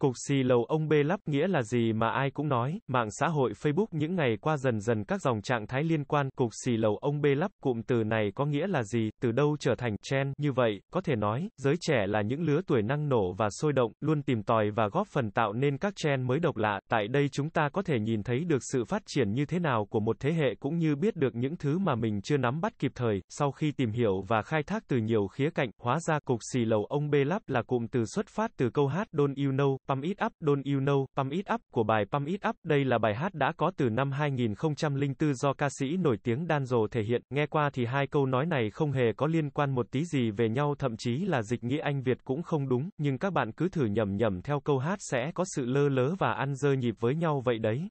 Cục xì lầu ông B lắp nghĩa là gì mà ai cũng nói, mạng xã hội Facebook những ngày qua dần dần các dòng trạng thái liên quan cục xì lầu ông B lắp cụm từ này có nghĩa là gì, từ đâu trở thành chen như vậy, có thể nói, giới trẻ là những lứa tuổi năng nổ và sôi động, luôn tìm tòi và góp phần tạo nên các chen mới độc lạ, tại đây chúng ta có thể nhìn thấy được sự phát triển như thế nào của một thế hệ cũng như biết được những thứ mà mình chưa nắm bắt kịp thời, sau khi tìm hiểu và khai thác từ nhiều khía cạnh, hóa ra cục xì lầu ông Bê Lắp là cụm từ xuất phát từ câu hát Don't You Know, Pump It Up, Don't You Know, Pump It Up của bài Pump It Up, đây là bài hát đã có từ năm 2004 do ca sĩ nổi tiếng Danzo thể hiện, nghe qua thì hai câu nói này không hề có liên quan một tí gì về nhau thậm chí là dịch nghĩa Anh Việt cũng không đúng, nhưng các bạn cứ thử nhầm nhầm theo câu hát sẽ có sự lơ lớ và ăn dơ nhịp với nhau vậy đấy.